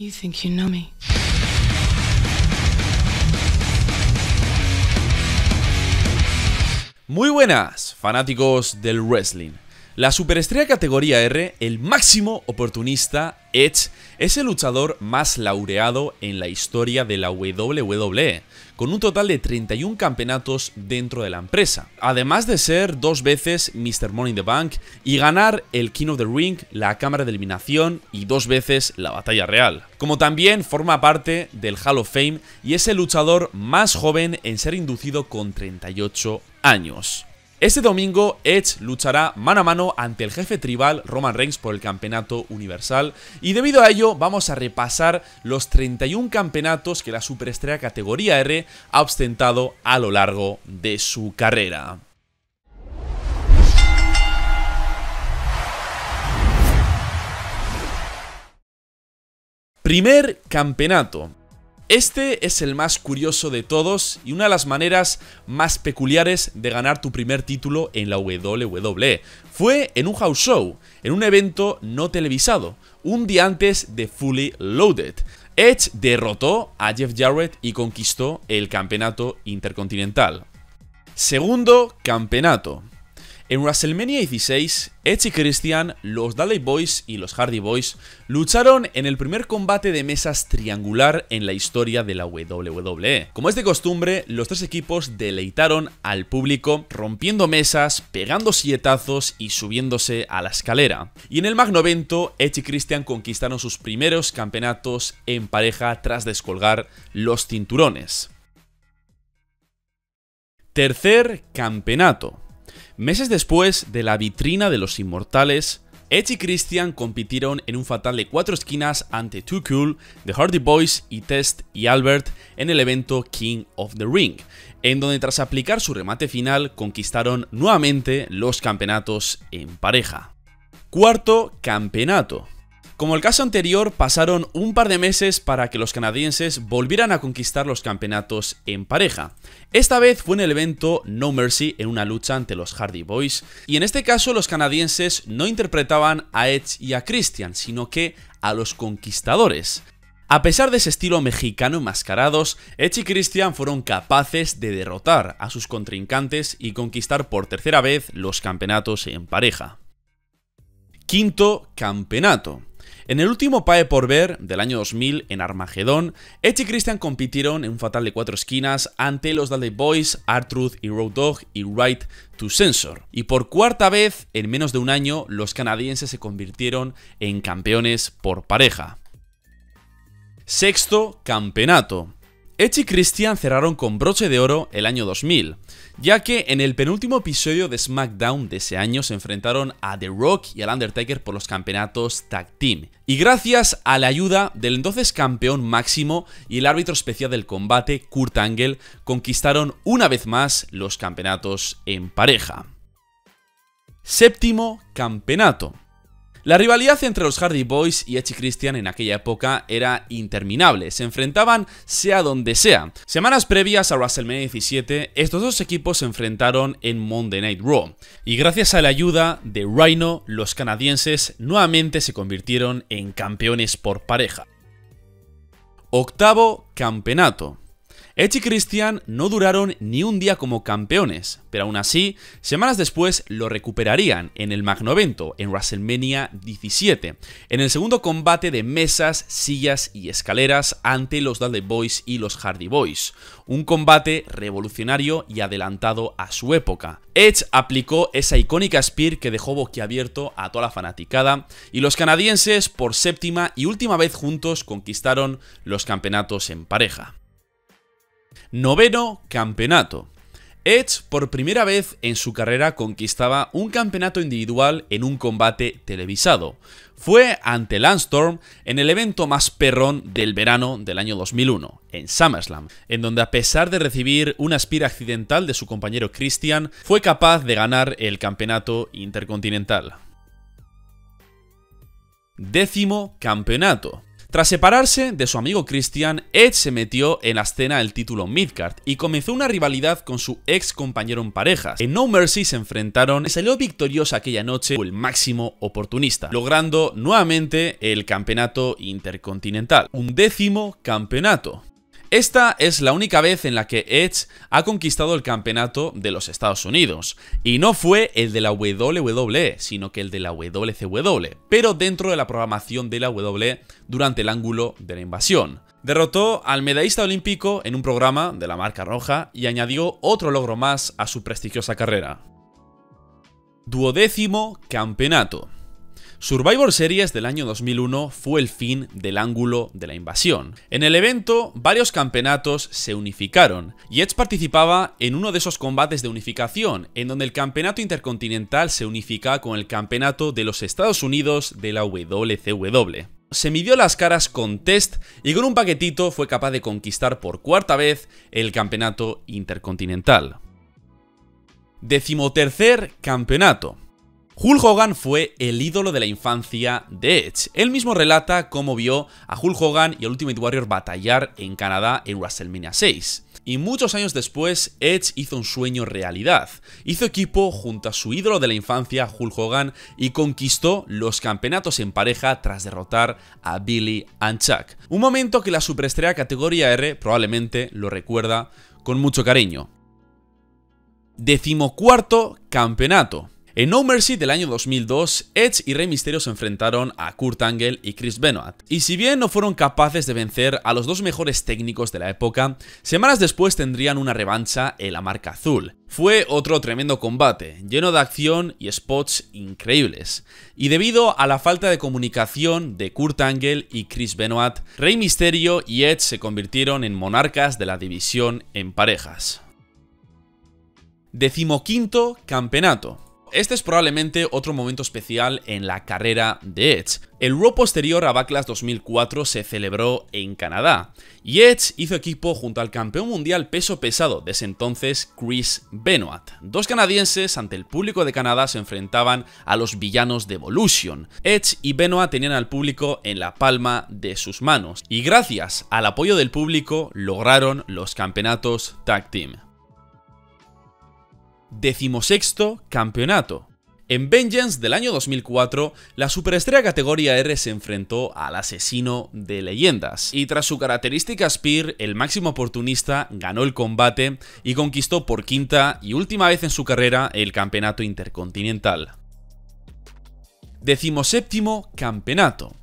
me. Muy buenas, fanáticos del wrestling. La superestrella categoría R, el máximo oportunista Edge, es el luchador más laureado en la historia de la WWE, con un total de 31 campeonatos dentro de la empresa. Además de ser dos veces Mr. Money in the Bank y ganar el King of the Ring, la Cámara de Eliminación y dos veces la Batalla Real. Como también forma parte del Hall of Fame y es el luchador más joven en ser inducido con 38 años. Este domingo, Edge luchará mano a mano ante el jefe tribal Roman Reigns por el campeonato universal y debido a ello vamos a repasar los 31 campeonatos que la superestrella categoría R ha ostentado a lo largo de su carrera. Primer campeonato. Este es el más curioso de todos y una de las maneras más peculiares de ganar tu primer título en la WWE. Fue en un house show, en un evento no televisado, un día antes de Fully Loaded. Edge derrotó a Jeff Jarrett y conquistó el campeonato intercontinental. Segundo campeonato. En WrestleMania 16, Edge y Christian, los Dudley Boys y los Hardy Boys lucharon en el primer combate de mesas triangular en la historia de la WWE. Como es de costumbre, los tres equipos deleitaron al público rompiendo mesas, pegando sietazos y subiéndose a la escalera. Y en el magnovento, Edge y Christian conquistaron sus primeros campeonatos en pareja tras descolgar los cinturones. Tercer campeonato. Meses después de la vitrina de los inmortales, Edge y Christian compitieron en un fatal de cuatro esquinas ante Too Cool, The Hardy Boys y Test y Albert en el evento King of the Ring, en donde tras aplicar su remate final conquistaron nuevamente los campeonatos en pareja. Cuarto campeonato. Como el caso anterior, pasaron un par de meses para que los canadienses volvieran a conquistar los campeonatos en pareja. Esta vez fue en el evento No Mercy en una lucha ante los Hardy Boys, y en este caso los canadienses no interpretaban a Edge y a Christian, sino que a los conquistadores. A pesar de ese estilo mexicano enmascarados, Edge y Christian fueron capaces de derrotar a sus contrincantes y conquistar por tercera vez los campeonatos en pareja. Quinto campeonato. En el último PAE por ver del año 2000 en Armagedón, Edge y Christian compitieron en un fatal de cuatro esquinas ante los Dudley Boys, Artruth y Road Dog y Right to Sensor. Y por cuarta vez en menos de un año, los canadienses se convirtieron en campeones por pareja. Sexto campeonato. Edge y Christian cerraron con broche de oro el año 2000, ya que en el penúltimo episodio de SmackDown de ese año se enfrentaron a The Rock y al Undertaker por los campeonatos Tag Team. Y gracias a la ayuda del entonces campeón máximo y el árbitro especial del combate, Kurt Angle, conquistaron una vez más los campeonatos en pareja. Séptimo campeonato. La rivalidad entre los Hardy Boys y Edge Christian en aquella época era interminable, se enfrentaban sea donde sea. Semanas previas a WrestleMania 17, estos dos equipos se enfrentaron en Monday Night Raw, y gracias a la ayuda de Rhino, los canadienses nuevamente se convirtieron en campeones por pareja. Octavo campeonato. Edge y Christian no duraron ni un día como campeones, pero aún así, semanas después lo recuperarían en el magno evento, en WrestleMania 17, en el segundo combate de mesas, sillas y escaleras ante los Dudley Boys y los Hardy Boys, un combate revolucionario y adelantado a su época. Edge aplicó esa icónica spear que dejó boquiabierto a toda la fanaticada y los canadienses por séptima y última vez juntos conquistaron los campeonatos en pareja. Noveno campeonato. Edge por primera vez en su carrera conquistaba un campeonato individual en un combate televisado. Fue ante Landstorm en el evento más perrón del verano del año 2001, en SummerSlam, en donde a pesar de recibir una aspira accidental de su compañero Christian, fue capaz de ganar el campeonato intercontinental. Décimo campeonato. Tras separarse de su amigo Christian, Edge se metió en la escena del título Midcard y comenzó una rivalidad con su ex compañero en parejas. En No Mercy se enfrentaron y salió victorioso aquella noche el máximo oportunista, logrando nuevamente el campeonato intercontinental, un décimo campeonato. Esta es la única vez en la que Edge ha conquistado el campeonato de los Estados Unidos, y no fue el de la WWE, sino que el de la WCW, pero dentro de la programación de la WWE durante el ángulo de la invasión. Derrotó al medallista olímpico en un programa de la marca roja y añadió otro logro más a su prestigiosa carrera. Duodécimo campeonato. Survivor Series del año 2001 fue el fin del ángulo de la invasión. En el evento, varios campeonatos se unificaron, y Edge participaba en uno de esos combates de unificación, en donde el campeonato intercontinental se unifica con el campeonato de los Estados Unidos de la WCW. Se midió las caras con test y con un paquetito fue capaz de conquistar por cuarta vez el campeonato intercontinental. Decimotercer campeonato. Hulk Hogan fue el ídolo de la infancia de Edge. Él mismo relata cómo vio a Hulk Hogan y al Ultimate Warrior batallar en Canadá en WrestleMania 6. Y muchos años después, Edge hizo un sueño realidad. Hizo equipo junto a su ídolo de la infancia, Hulk Hogan, y conquistó los campeonatos en pareja tras derrotar a Billy and Chuck. Un momento que la superestrella categoría R probablemente lo recuerda con mucho cariño. Decimocuarto campeonato. En No Mercy del año 2002, Edge y Rey Mysterio se enfrentaron a Kurt Angle y Chris Benoit. Y si bien no fueron capaces de vencer a los dos mejores técnicos de la época, semanas después tendrían una revancha en la marca azul. Fue otro tremendo combate, lleno de acción y spots increíbles. Y debido a la falta de comunicación de Kurt Angle y Chris Benoit, Rey Mysterio y Edge se convirtieron en monarcas de la división en parejas. Decimoquinto campeonato. Este es probablemente otro momento especial en la carrera de Edge. El Raw posterior a Backlash 2004 se celebró en Canadá y Edge hizo equipo junto al campeón mundial peso pesado de ese entonces, Chris Benoit. Dos canadienses ante el público de Canadá se enfrentaban a los villanos de Evolution. Edge y Benoit tenían al público en la palma de sus manos y gracias al apoyo del público lograron los campeonatos tag team. Decimosexto campeonato. En Vengeance del año 2004, la superestrella categoría R se enfrentó al asesino de leyendas, y tras su característica Spear, el máximo oportunista ganó el combate y conquistó por quinta y última vez en su carrera el campeonato intercontinental. Decimoséptimo campeonato.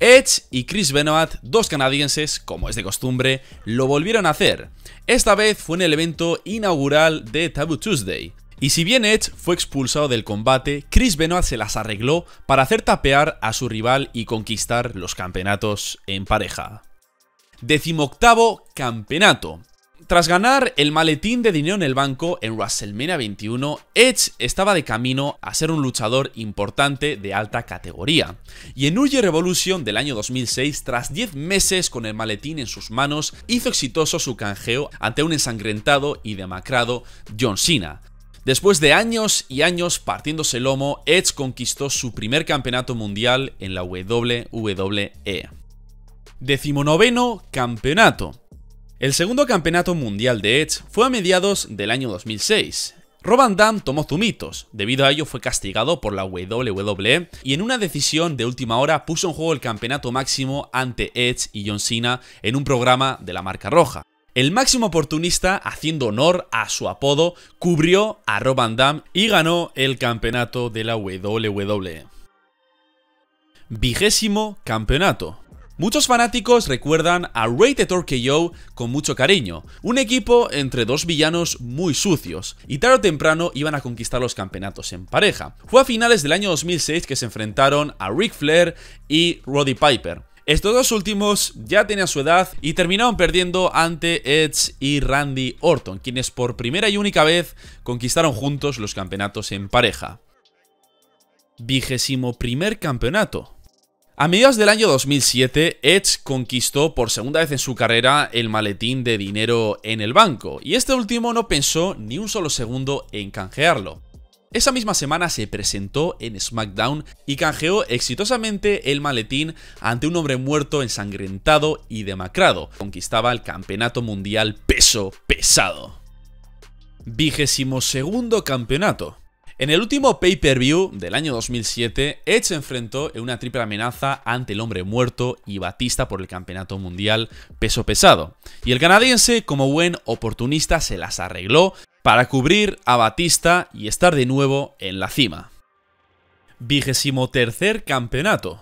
Edge y Chris Benoit, dos canadienses, como es de costumbre, lo volvieron a hacer. Esta vez fue en el evento inaugural de Taboo Tuesday. Y si bien Edge fue expulsado del combate, Chris Benoit se las arregló para hacer tapear a su rival y conquistar los campeonatos en pareja. Decimoctavo campeonato. Tras ganar el maletín de dinero en el banco en WrestleMania 21, Edge estaba de camino a ser un luchador importante de alta categoría. Y en Uye Revolution del año 2006, tras 10 meses con el maletín en sus manos, hizo exitoso su canjeo ante un ensangrentado y demacrado John Cena. Después de años y años partiéndose el lomo, Edge conquistó su primer campeonato mundial en la WWE. Decimonoveno campeonato. El segundo campeonato mundial de Edge fue a mediados del año 2006. Rob Van tomó zumitos, debido a ello fue castigado por la WWE y en una decisión de última hora puso en juego el campeonato máximo ante Edge y John Cena en un programa de la marca roja. El máximo oportunista, haciendo honor a su apodo, cubrió a Rob Van y ganó el campeonato de la WWE. Vigésimo campeonato. Muchos fanáticos recuerdan a Rated Yo con mucho cariño, un equipo entre dos villanos muy sucios, y tarde o temprano iban a conquistar los campeonatos en pareja. Fue a finales del año 2006 que se enfrentaron a Ric Flair y Roddy Piper, estos dos últimos ya tenían su edad y terminaron perdiendo ante Edge y Randy Orton, quienes por primera y única vez conquistaron juntos los campeonatos en pareja. Vigésimo primer campeonato. A mediados del año 2007, Edge conquistó por segunda vez en su carrera el maletín de dinero en el banco, y este último no pensó ni un solo segundo en canjearlo. Esa misma semana se presentó en SmackDown y canjeó exitosamente el maletín ante un hombre muerto ensangrentado y demacrado. Conquistaba el Campeonato Mundial Peso Pesado. Vigésimo segundo campeonato. En el último pay-per-view del año 2007, Edge enfrentó en una triple amenaza ante el hombre muerto y Batista por el campeonato mundial peso pesado. Y el canadiense, como buen oportunista, se las arregló para cubrir a Batista y estar de nuevo en la cima. Vigésimo tercer campeonato.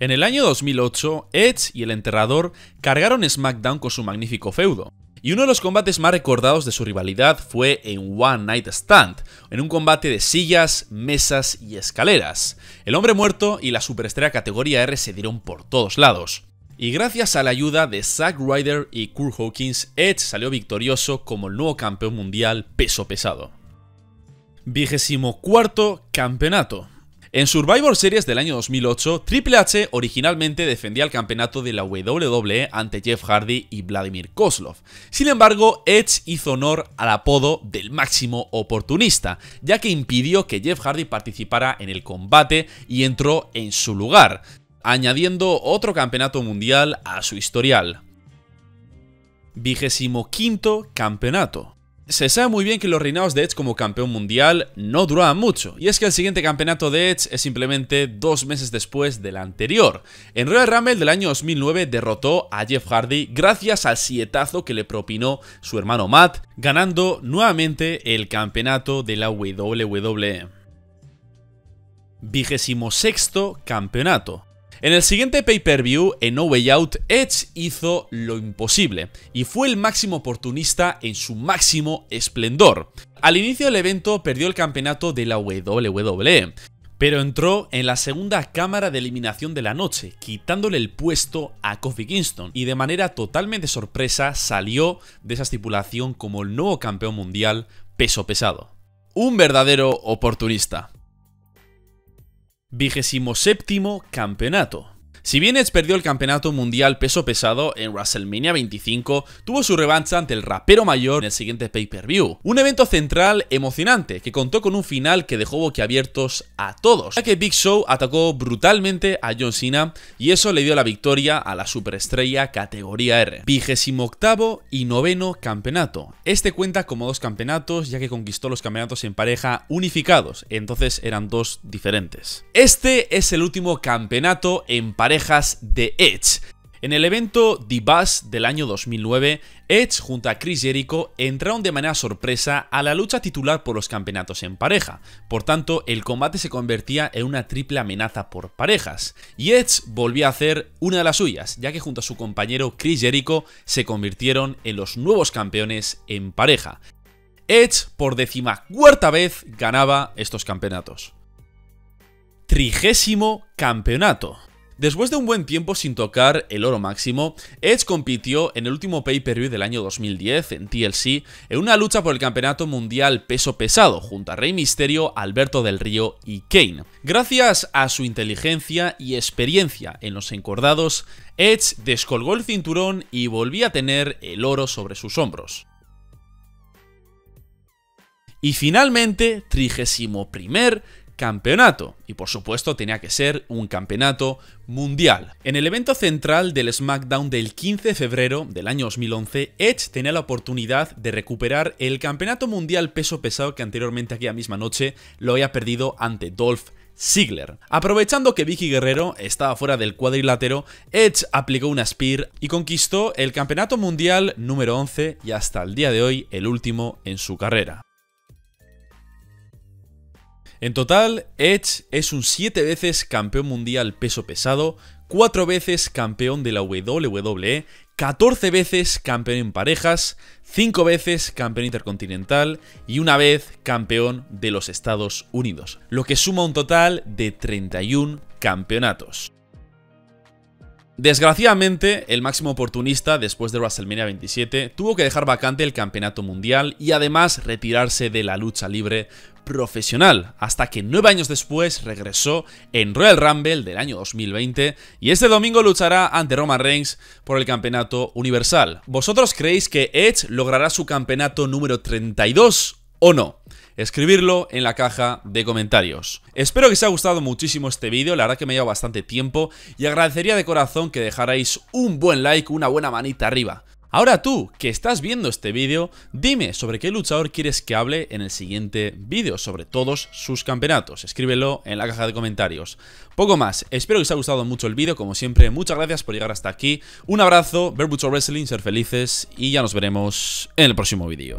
En el año 2008, Edge y el enterrador cargaron SmackDown con su magnífico feudo. Y uno de los combates más recordados de su rivalidad fue en One Night Stand, en un combate de sillas, mesas y escaleras. El hombre muerto y la superestrella categoría R se dieron por todos lados. Y gracias a la ayuda de Zack Ryder y Kurt Hawkins, Edge salió victorioso como el nuevo campeón mundial peso pesado. 24 campeonato. En Survivor Series del año 2008, Triple H originalmente defendía el campeonato de la WWE ante Jeff Hardy y Vladimir Kozlov. Sin embargo, Edge hizo honor al apodo del máximo oportunista, ya que impidió que Jeff Hardy participara en el combate y entró en su lugar, añadiendo otro campeonato mundial a su historial. 25 campeonato. Se sabe muy bien que los reinados de Edge como campeón mundial no duraban mucho, y es que el siguiente campeonato de Edge es simplemente dos meses después del anterior. En Royal Rumble del año 2009 derrotó a Jeff Hardy gracias al sietazo que le propinó su hermano Matt, ganando nuevamente el campeonato de la WWE. Vigésimo sexto campeonato. En el siguiente pay-per-view, en No Way Out, Edge hizo lo imposible y fue el máximo oportunista en su máximo esplendor. Al inicio del evento perdió el campeonato de la WWE, pero entró en la segunda cámara de eliminación de la noche, quitándole el puesto a Kofi Kingston, y de manera totalmente sorpresa salió de esa estipulación como el nuevo campeón mundial peso pesado. Un verdadero oportunista vigésimo séptimo campeonato. Si bien Edge perdió el campeonato mundial peso pesado en WrestleMania 25, tuvo su revancha ante el rapero mayor en el siguiente pay-per-view. Un evento central emocionante que contó con un final que dejó boquiabiertos a todos, ya que Big Show atacó brutalmente a John Cena y eso le dio la victoria a la superestrella categoría R. 28 octavo y noveno campeonato. Este cuenta como dos campeonatos ya que conquistó los campeonatos en pareja unificados, entonces eran dos diferentes. Este es el último campeonato en pareja de Edge. En el evento The Buzz del año 2009, Edge junto a Chris Jericho entraron de manera sorpresa a la lucha titular por los campeonatos en pareja. Por tanto, el combate se convertía en una triple amenaza por parejas. Y Edge volvió a hacer una de las suyas, ya que junto a su compañero Chris Jericho se convirtieron en los nuevos campeones en pareja. Edge por cuarta vez ganaba estos campeonatos. Trigésimo campeonato. Después de un buen tiempo sin tocar el oro máximo, Edge compitió en el último pay-per-view del año 2010 en TLC en una lucha por el campeonato mundial peso pesado junto a Rey Misterio, Alberto del Río y Kane. Gracias a su inteligencia y experiencia en los encordados, Edge descolgó el cinturón y volvió a tener el oro sobre sus hombros. Y finalmente, 31 campeonato. Y por supuesto tenía que ser un campeonato mundial. En el evento central del SmackDown del 15 de febrero del año 2011, Edge tenía la oportunidad de recuperar el campeonato mundial peso pesado que anteriormente aquella misma noche lo había perdido ante Dolph Ziggler. Aprovechando que Vicky Guerrero estaba fuera del cuadrilátero, Edge aplicó una spear y conquistó el campeonato mundial número 11 y hasta el día de hoy el último en su carrera. En total, Edge es un 7 veces campeón mundial peso pesado, 4 veces campeón de la WWE, 14 veces campeón en parejas, 5 veces campeón intercontinental y una vez campeón de los Estados Unidos, lo que suma un total de 31 campeonatos. Desgraciadamente, el máximo oportunista después de WrestleMania 27 tuvo que dejar vacante el campeonato mundial y además retirarse de la lucha libre profesional, hasta que nueve años después regresó en Royal Rumble del año 2020 y este domingo luchará ante Roman Reigns por el campeonato universal. ¿Vosotros creéis que Edge logrará su campeonato número 32 o no? escribirlo en la caja de comentarios. Espero que os haya gustado muchísimo este vídeo, la verdad que me ha llevado bastante tiempo y agradecería de corazón que dejarais un buen like, una buena manita arriba. Ahora tú, que estás viendo este vídeo, dime sobre qué luchador quieres que hable en el siguiente vídeo, sobre todos sus campeonatos. Escríbelo en la caja de comentarios. Poco más, espero que os haya gustado mucho el vídeo, como siempre, muchas gracias por llegar hasta aquí. Un abrazo, ver mucho wrestling, ser felices y ya nos veremos en el próximo vídeo.